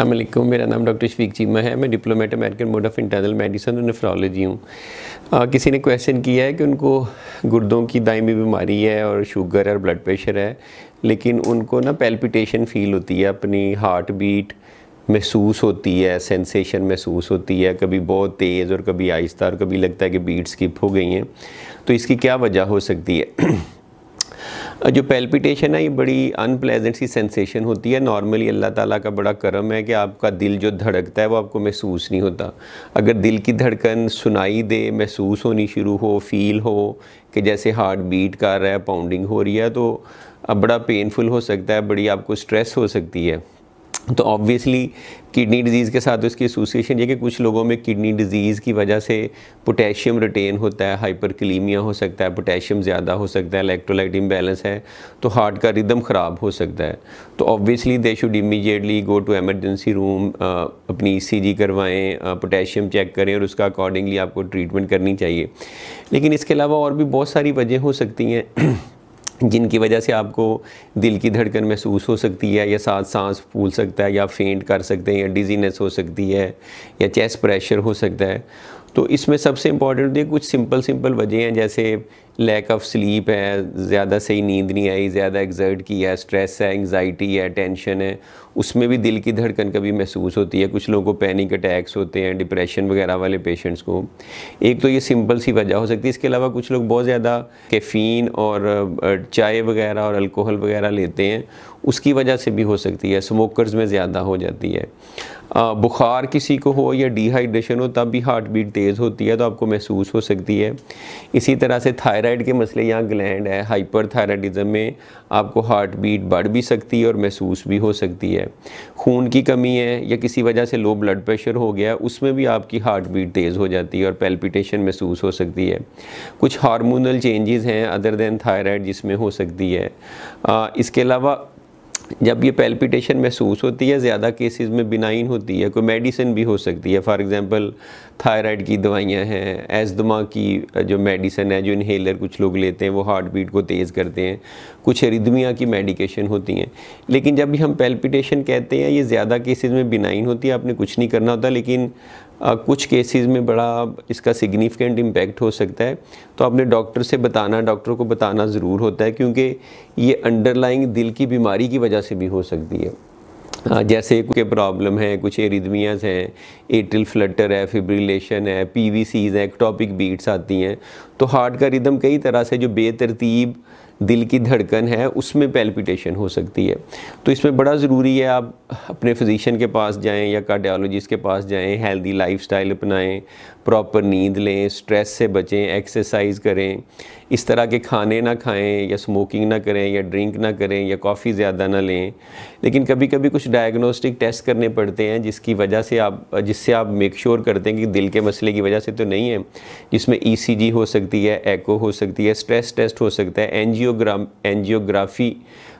असलम मेरा नाम डॉक्टर शफीक चीमा है मैं diplomate American Board of Internal Medicine और नेफ्रोलॉजी हूँ किसी ने क्वेश्चन किया है कि उनको गुर्दों की दायमी बीमारी है और शुगर और ब्लड प्रेशर है लेकिन उनको ना पेल्पिटेशन फील होती है अपनी हार्ट बीट महसूस होती है सेंसेशन महसूस होती है कभी बहुत तेज़ और कभी आहिस्ता और कभी लगता है कि बीट स्किप हो गई हैं तो इसकी क्या वजह हो सकती है जो पेल्पिटेशन है ये बड़ी अनप्लेजेंट सी सेंसेशन होती है नॉर्मली अल्लाह ताला का बड़ा करम है कि आपका दिल जो धड़कता है वो आपको महसूस नहीं होता अगर दिल की धड़कन सुनाई दे महसूस होनी शुरू हो फील हो कि जैसे हार्ट बीट कर रहा है पाउंडिंग हो रही है तो अब बड़ा पेनफुल हो सकता है बड़ी आपको स्ट्रेस हो सकती है तो ऑब्वियसली किडनी डिजीज़ के साथ उसकी एसोसिएशन ये कि कुछ लोगों में किडनी डिजीज़ की वजह से पोटेशियम रिटेन होता है हाइपरकलीमिया हो सकता है पोटेशियम ज़्यादा हो सकता है इलेक्ट्रोलाइट इम्बेलेंस है तो हार्ट का रिदम ख़राब हो सकता है तो obviously they should immediately go to emergency room अपनी ई e सी करवाएं पोटेशियम चेक करें और उसका अकॉर्डिंगली आपको ट्रीटमेंट करनी चाहिए लेकिन इसके अलावा और भी बहुत सारी वजह हो सकती हैं जिनकी वजह से आपको दिल की धड़कन महसूस हो सकती है या साथ सांस फूल सकता है या फेंट कर सकते हैं या डिजीनेस हो सकती है या चेस्ट प्रेशर हो सकता है तो इसमें सबसे इम्पॉर्टेंट होती है कुछ सिंपल सिंपल वजह हैं जैसे लैक ऑफ स्लीप है ज़्यादा सही नींद नहीं आई ज़्यादा एग्जर्ट की है स्ट्रेस है एंगजाइटी है टेंशन है उसमें भी दिल की धड़कन कभी महसूस होती है कुछ लोगों को पैनिक अटैक्स होते हैं डिप्रेशन वगैरह वाले पेशेंट्स को एक तो ये सिंपल सी वजह हो सकती है इसके अलावा कुछ लोग बहुत ज़्यादा कैफीन और चाय वगैरह और अल्कोहल वगैरह लेते हैं उसकी वजह से भी हो सकती है स्मोकर्स में ज़्यादा हो जाती है बुखार किसी को हो या डिहाइड्रेशन हो तब भी हार्ट बीट तेज़ होती है तो आपको महसूस हो सकती है इसी तरह से थायराइड के मसले यहाँ ग्लैंड है हाइपर थायराइडिज़म में आपको हार्ट बीट बढ़ भी सकती है और महसूस भी हो सकती है खून की कमी है या किसी वजह से लो ब्लड प्रेशर हो गया उसमें भी आपकी हार्ट बीट तेज़ हो जाती है और पेल्पिटेशन महसूस हो सकती है कुछ हारमोनल चेंजेज़ हैं अदर देन थायराइड जिसमें हो सकती है आ, इसके अलावा जब ये पेल्पिटेशन महसूस होती है ज़्यादा केसेस में बिनाइन होती है कोई मेडिसिन भी हो सकती है फॉर एग्जांपल थायराइड की दवाइयाँ हैं एजदमा की जो मेडिसन है जो इन्हीलर कुछ लोग लेते हैं वो हार्ट बीट को तेज़ करते हैं कुछ रिदमिया की मेडिकेशन होती हैं लेकिन जब भी हम पेल्पिटेशन कहते हैं ये ज़्यादा केसेस में बिनाइन होती है आपने कुछ नहीं करना होता लेकिन आ, कुछ केसेस में बड़ा इसका सिग्निफिकेंट इम्पेक्ट हो सकता है तो आपने डॉक्टर से बताना डॉक्टर को बताना ज़रूर होता है क्योंकि ये अंडरलाइंग दिल की बीमारी की वजह से भी हो सकती है हाँ, जैसे के प्रॉब्लम हैं कुछ एरिदमियाज़ हैं एटल फ्लटर है फिब्रिलेशन है पी वी सीज़ हैं एक्टॉपिक बीट्स आती हैं तो हार्ट का रिदम कई तरह से जो बेतरतीब दिल की धड़कन है उसमें पेल्पिटेशन हो सकती है तो इसमें बड़ा ज़रूरी है आप अपने फिजिशियन के पास जाएं या कार्डियोलॉजिस्ट के पास जाएं हेल्दी लाइफस्टाइल अपनाएं प्रॉपर नींद लें स्ट्रेस से बचें एक्सरसाइज करें इस तरह के खाने ना खाएं या स्मोकिंग ना करें या ड्रिंक ना करें या कॉफ़ी ज़्यादा ना लें लेकिन कभी कभी कुछ डायग्नोस्टिक टेस्ट करने पड़ते हैं जिसकी वजह से आप जिससे आप मेक श्योर sure करते हैं कि दिल के मसले की वजह से तो नहीं है जिसमें ई e हो सकती है एको हो सकती है स्ट्रेस टेस्ट हो सकता है एनजियोग्राम एनजियोग्राफी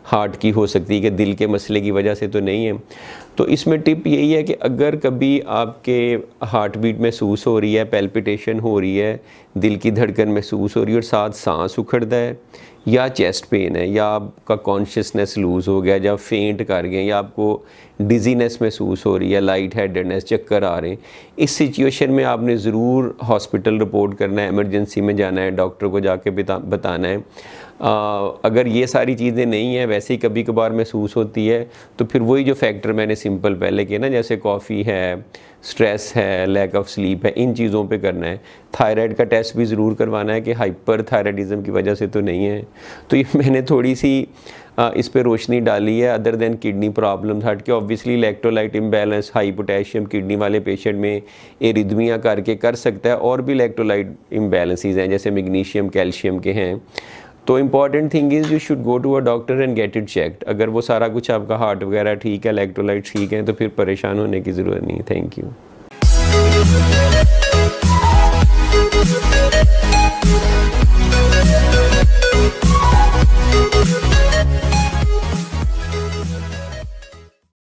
हार्ट की हो सकती है कि दिल के मसले की वजह से तो नहीं है तो इसमें टिप यही है कि अगर कभी आपके हार्ट बीट महसूस हो रही है पैल्पिटेशन हो रही है दिल की धड़कन महसूस हो रही है और साथ सांस उखड़ता है या चेस्ट पेन है या आपका कॉन्शियसनेस लूज़ हो गया या फेंट कर गए या आपको डिजीनेस महसूस हो रही है लाइट हेडनेस चक्कर आ रहे हैं इस सिचुएशन में आपने ज़रूर हॉस्पिटल रिपोर्ट करना है एमरजेंसी में जाना है डॉक्टर को जाके बताना है आ, अगर ये सारी चीज़ें नहीं हैं वैसे ही कभी कभार महसूस होती है तो फिर वही जो फैक्टर मैंने सिंपल पहले किए ना जैसे कॉफ़ी है स्ट्रेस है लैक ऑफ स्लीप है इन चीज़ों पे करना है थायराइड का टेस्ट भी ज़रूर करवाना है कि हाइपर थायराइडिज़म की वजह से तो नहीं है तो ये मैंने थोड़ी सी इस पर रोशनी डाली है अदर देन किडनी प्रॉब्लम हट के obviously electrolyte imbalance high potassium kidney वाले पेशेंट में रिदमियाँ करके कर सकता है और भी इलेक्ट्रोलाइट इम्बेलेंसीज हैं जैसे मैग्नीशियम कैल्शियम के हैं तो important thing is you should go to a doctor and get it checked अगर वो सारा कुछ आपका हार्ट वगैरह ठीक है इलेक्ट्रोलाइट ठीक है तो फिर परेशान होने की ज़रूरत नहीं है थैंक यू